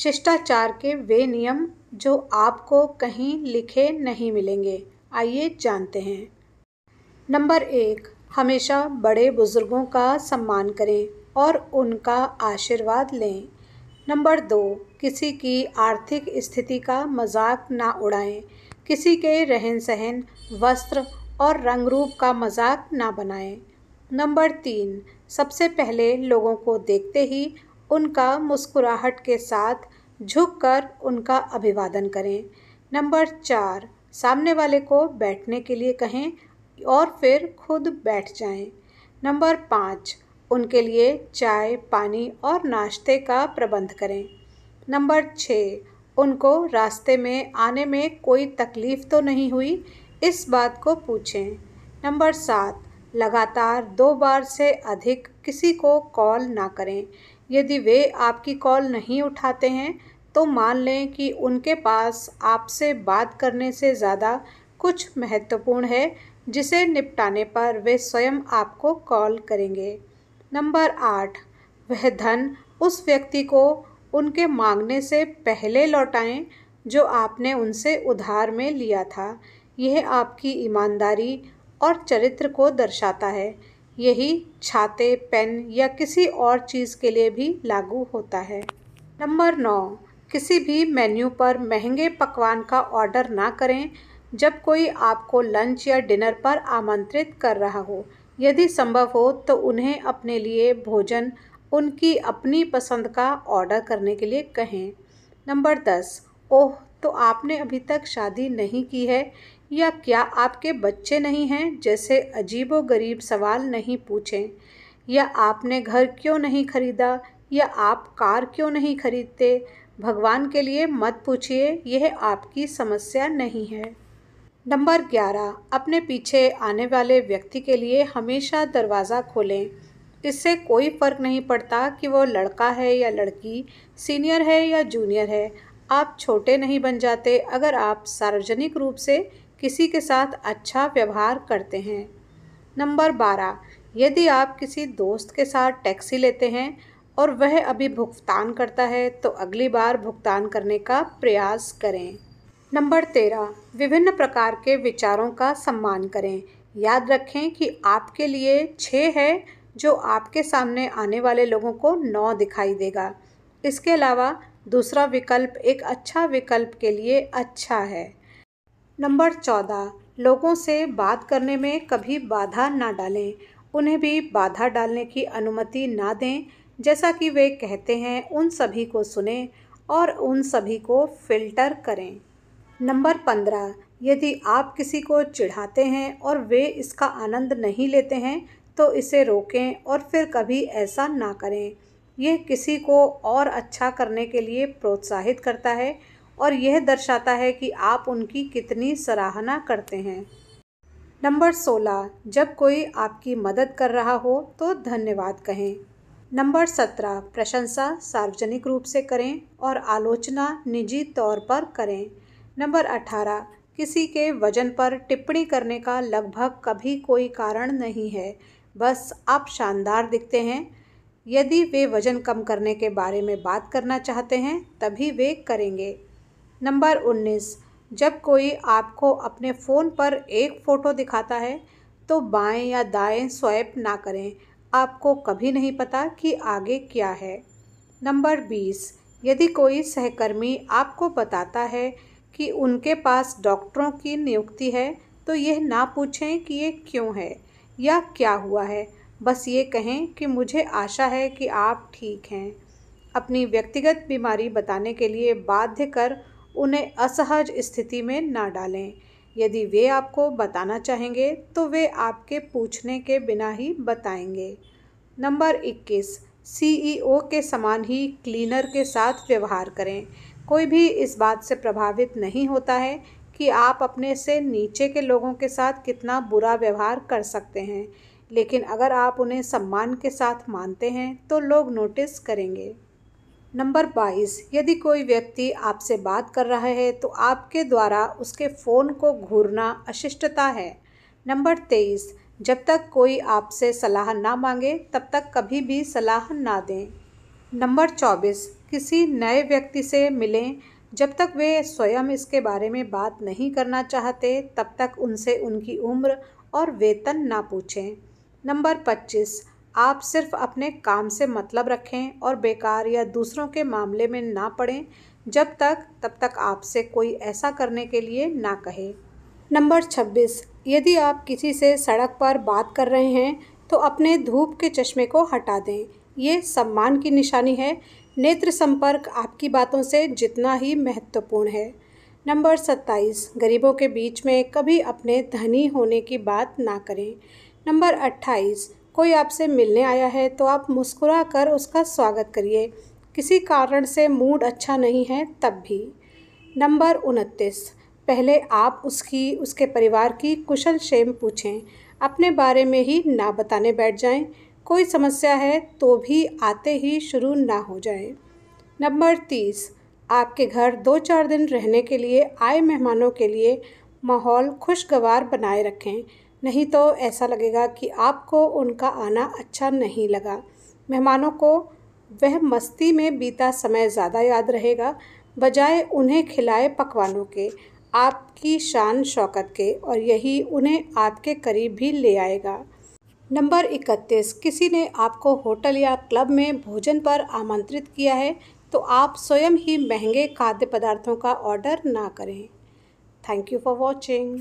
शिष्टाचार के वे नियम जो आपको कहीं लिखे नहीं मिलेंगे आइए जानते हैं नंबर एक हमेशा बड़े बुज़ुर्गों का सम्मान करें और उनका आशीर्वाद लें नंबर दो किसी की आर्थिक स्थिति का मजाक ना उड़ाएं किसी के रहन सहन वस्त्र और रंग रूप का मजाक ना बनाएं नंबर तीन सबसे पहले लोगों को देखते ही उनका मुस्कुराहट के साथ झुककर उनका अभिवादन करें नंबर चार सामने वाले को बैठने के लिए कहें और फिर खुद बैठ जाएं। नंबर पाँच उनके लिए चाय पानी और नाश्ते का प्रबंध करें नंबर छः उनको रास्ते में आने में कोई तकलीफ़ तो नहीं हुई इस बात को पूछें नंबर सात लगातार दो बार से अधिक किसी को कॉल ना करें यदि वे आपकी कॉल नहीं उठाते हैं तो मान लें कि उनके पास आपसे बात करने से ज़्यादा कुछ महत्वपूर्ण है जिसे निपटाने पर वे स्वयं आपको कॉल करेंगे नंबर आठ वह धन उस व्यक्ति को उनके मांगने से पहले लौटाएं जो आपने उनसे उधार में लिया था यह आपकी ईमानदारी और चरित्र को दर्शाता है यही छाते पेन या किसी और चीज़ के लिए भी लागू होता है नंबर नौ किसी भी मेन्यू पर महंगे पकवान का ऑर्डर ना करें जब कोई आपको लंच या डिनर पर आमंत्रित कर रहा हो यदि संभव हो तो उन्हें अपने लिए भोजन उनकी अपनी पसंद का ऑर्डर करने के लिए कहें नंबर दस ओह तो आपने अभी तक शादी नहीं की है या क्या आपके बच्चे नहीं हैं जैसे अजीबोगरीब गरीब सवाल नहीं पूछें या आपने घर क्यों नहीं खरीदा या आप कार क्यों नहीं खरीदते भगवान के लिए मत पूछिए यह आपकी समस्या नहीं है नंबर ग्यारह अपने पीछे आने वाले व्यक्ति के लिए हमेशा दरवाज़ा खोलें इससे कोई फ़र्क नहीं पड़ता कि वो लड़का है या लड़की सीनियर है या जूनियर है आप छोटे नहीं बन जाते अगर आप सार्वजनिक रूप से किसी के साथ अच्छा व्यवहार करते हैं नंबर बारह यदि आप किसी दोस्त के साथ टैक्सी लेते हैं और वह अभी भुगतान करता है तो अगली बार भुगतान करने का प्रयास करें नंबर तेरह विभिन्न प्रकार के विचारों का सम्मान करें याद रखें कि आपके लिए छः है जो आपके सामने आने वाले लोगों को नौ दिखाई देगा इसके अलावा दूसरा विकल्प एक अच्छा विकल्प के लिए अच्छा है नंबर चौदह लोगों से बात करने में कभी बाधा ना डालें उन्हें भी बाधा डालने की अनुमति ना दें जैसा कि वे कहते हैं उन सभी को सुने और उन सभी को फिल्टर करें नंबर पंद्रह यदि आप किसी को चिढ़ाते हैं और वे इसका आनंद नहीं लेते हैं तो इसे रोकें और फिर कभी ऐसा ना करें यह किसी को और अच्छा करने के लिए प्रोत्साहित करता है और यह दर्शाता है कि आप उनकी कितनी सराहना करते हैं नंबर सोलह जब कोई आपकी मदद कर रहा हो तो धन्यवाद कहें नंबर सत्रह प्रशंसा सार्वजनिक रूप से करें और आलोचना निजी तौर पर करें नंबर अठारह किसी के वजन पर टिप्पणी करने का लगभग कभी कोई कारण नहीं है बस आप शानदार दिखते हैं यदि वे वज़न कम करने के बारे में बात करना चाहते हैं तभी वे करेंगे नंबर उन्नीस जब कोई आपको अपने फ़ोन पर एक फ़ोटो दिखाता है तो बाएं या दाएं स्वाइप ना करें आपको कभी नहीं पता कि आगे क्या है नंबर बीस यदि कोई सहकर्मी आपको बताता है कि उनके पास डॉक्टरों की नियुक्ति है तो यह ना पूछें कि ये क्यों है या क्या हुआ है बस ये कहें कि मुझे आशा है कि आप ठीक हैं अपनी व्यक्तिगत बीमारी बताने के लिए बाध्य कर उन्हें असहज स्थिति में ना डालें यदि वे आपको बताना चाहेंगे तो वे आपके पूछने के बिना ही बताएंगे नंबर 21 सीईओ e के समान ही क्लीनर के साथ व्यवहार करें कोई भी इस बात से प्रभावित नहीं होता है कि आप अपने से नीचे के लोगों के साथ कितना बुरा व्यवहार कर सकते हैं लेकिन अगर आप उन्हें सम्मान के साथ मानते हैं तो लोग नोटिस करेंगे नंबर बाईस यदि कोई व्यक्ति आपसे बात कर रहा है तो आपके द्वारा उसके फ़ोन को घूरना अशिष्टता है नंबर तेईस जब तक कोई आपसे सलाह ना मांगे तब तक कभी भी सलाह ना दें नंबर चौबीस किसी नए व्यक्ति से मिलें जब तक वे स्वयं इसके बारे में बात नहीं करना चाहते तब तक उनसे उनकी उम्र और वेतन ना पूछें नंबर पच्चीस आप सिर्फ अपने काम से मतलब रखें और बेकार या दूसरों के मामले में ना पड़ें जब तक तब तक आपसे कोई ऐसा करने के लिए ना कहे नंबर छब्बीस यदि आप किसी से सड़क पर बात कर रहे हैं तो अपने धूप के चश्मे को हटा दें ये सम्मान की निशानी है नेत्र संपर्क आपकी बातों से जितना ही महत्वपूर्ण है नंबर सत्ताईस गरीबों के बीच में कभी अपने धनी होने की बात ना करें नंबर अट्ठाईस कोई आपसे मिलने आया है तो आप मुस्कुरा कर उसका स्वागत करिए किसी कारण से मूड अच्छा नहीं है तब भी नंबर उनतीस पहले आप उसकी उसके परिवार की कुशल क्षेम पूछें अपने बारे में ही ना बताने बैठ जाएं कोई समस्या है तो भी आते ही शुरू ना हो जाए नंबर तीस आपके घर दो चार दिन रहने के लिए आए मेहमानों के लिए माहौल खुशगवार बनाए रखें नहीं तो ऐसा लगेगा कि आपको उनका आना अच्छा नहीं लगा मेहमानों को वह मस्ती में बीता समय ज़्यादा याद रहेगा बजाय उन्हें खिलाए पकवानों के आपकी शान शौकत के और यही उन्हें आपके करीब भी ले आएगा नंबर इकतीस किसी ने आपको होटल या क्लब में भोजन पर आमंत्रित किया है तो आप स्वयं ही महंगे खाद्य पदार्थों का ऑर्डर ना करें थैंक यू फॉर वॉचिंग